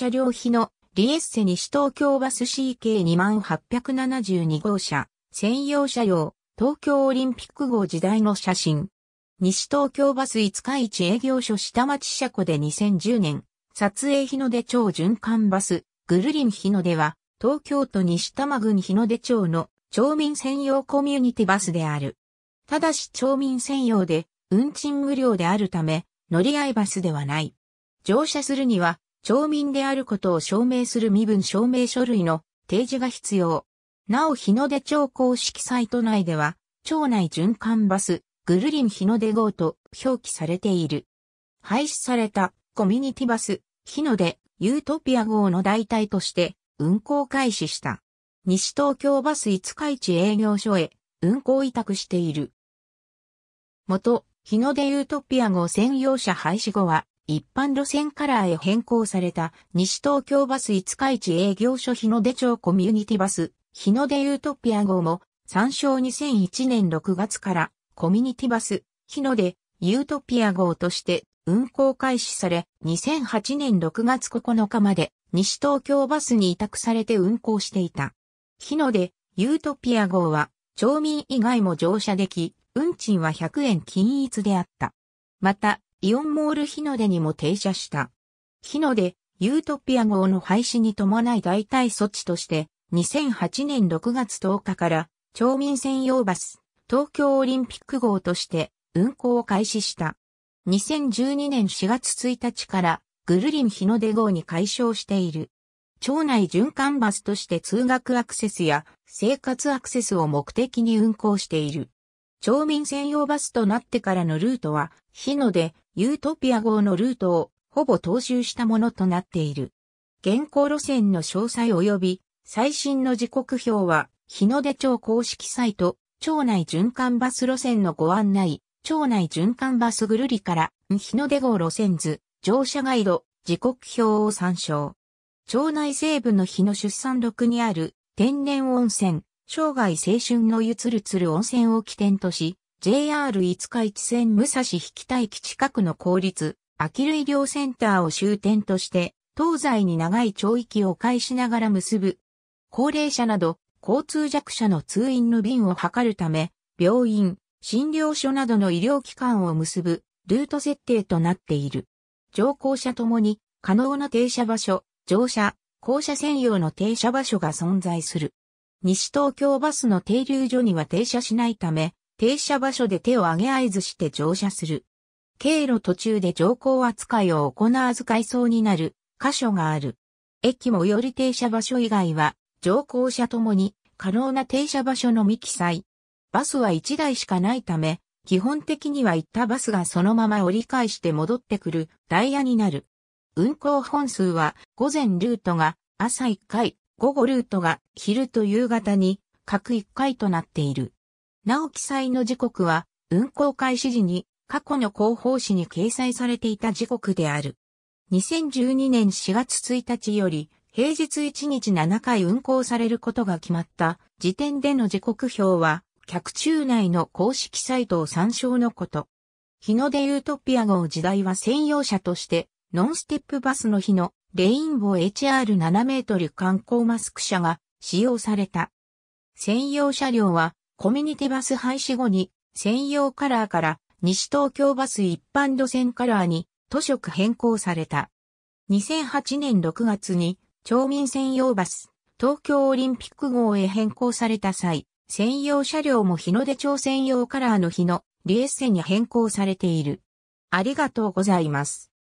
車両費のリエッセ西東京バス CK2872 号車、専用車用、東京オリンピック号時代の写真。西東京バス5日市営業所下町車庫で2010年、撮影日の出町循環バス、ぐるりん日の出は、東京都西多摩郡日の出町の町民専用コミュニティバスである。ただし町民専用で、運賃無料であるため、乗り合いバスではない。乗車するには、町民であることを証明する身分証明書類の提示が必要。なお日の出町公式サイト内では、町内循環バス、ぐるりん日の出号と表記されている。廃止されたコミュニティバス、日の出、ユートピア号の代替として運行開始した。西東京バス五日市営業所へ運行委託している。元、日の出ユートピア号専用車廃止後は、一般路線カラーへ変更された西東京バス五日市営業所日の出町コミュニティバス、日の出ユートピア号も、参照2001年6月からコミュニティバス、日の出ユートピア号として運行開始され、2008年6月9日まで西東京バスに委託されて運行していた。日の出ユートピア号は、町民以外も乗車でき、運賃は100円均一であった。また、イオンモール日の出にも停車した。日の出、ユートピア号の廃止に伴い代替措置として、2008年6月10日から、町民専用バス、東京オリンピック号として、運行を開始した。2012年4月1日から、ぐるりん日の出号に解消している。町内循環バスとして通学アクセスや生活アクセスを目的に運行している。町民専用バスとなってからのルートは、日の出、ユートピア号のルートをほぼ踏襲したものとなっている。現行路線の詳細及び最新の時刻表は日の出町公式サイト、町内循環バス路線のご案内、町内循環バスぐるりから日の出号路線図、乗車ガイド、時刻表を参照。町内西部の日の出産録にある天然温泉、生涯青春のゆつるつる温泉を起点とし、JR 五日市線武蔵引田駅近くの公立、秋類量センターを終点として、東西に長い町域を介しながら結ぶ。高齢者など、交通弱者の通院の便を図るため、病院、診療所などの医療機関を結ぶ、ルート設定となっている。乗降者ともに、可能な停車場所、乗車、降車専用の停車場所が存在する。西東京バスの停留所には停車しないため、停車場所で手を上げ合図して乗車する。経路途中で乗降扱いを行わず改装になる箇所がある。駅もより停車場所以外は、乗降者ともに可能な停車場所のみ記載。バスは1台しかないため、基本的には行ったバスがそのまま折り返して戻ってくるダイヤになる。運行本数は午前ルートが朝1回、午後ルートが昼と夕方に各1回となっている。なお記載の時刻は、運行開始時に過去の広報誌に掲載されていた時刻である。2012年4月1日より、平日1日7回運行されることが決まった時点での時刻表は、客中内の公式サイトを参照のこと。日の出ユートピア号時代は専用車として、ノンステップバスの日のレインボー HR7 メートル観光マスク車が使用された。専用車両はコミュニティバス廃止後に専用カラーから西東京バス一般路線カラーに都色変更された。2008年6月に町民専用バス東京オリンピック号へ変更された際、専用車両も日の出町専用カラーの日のリエッセに変更されている。ありがとうございます。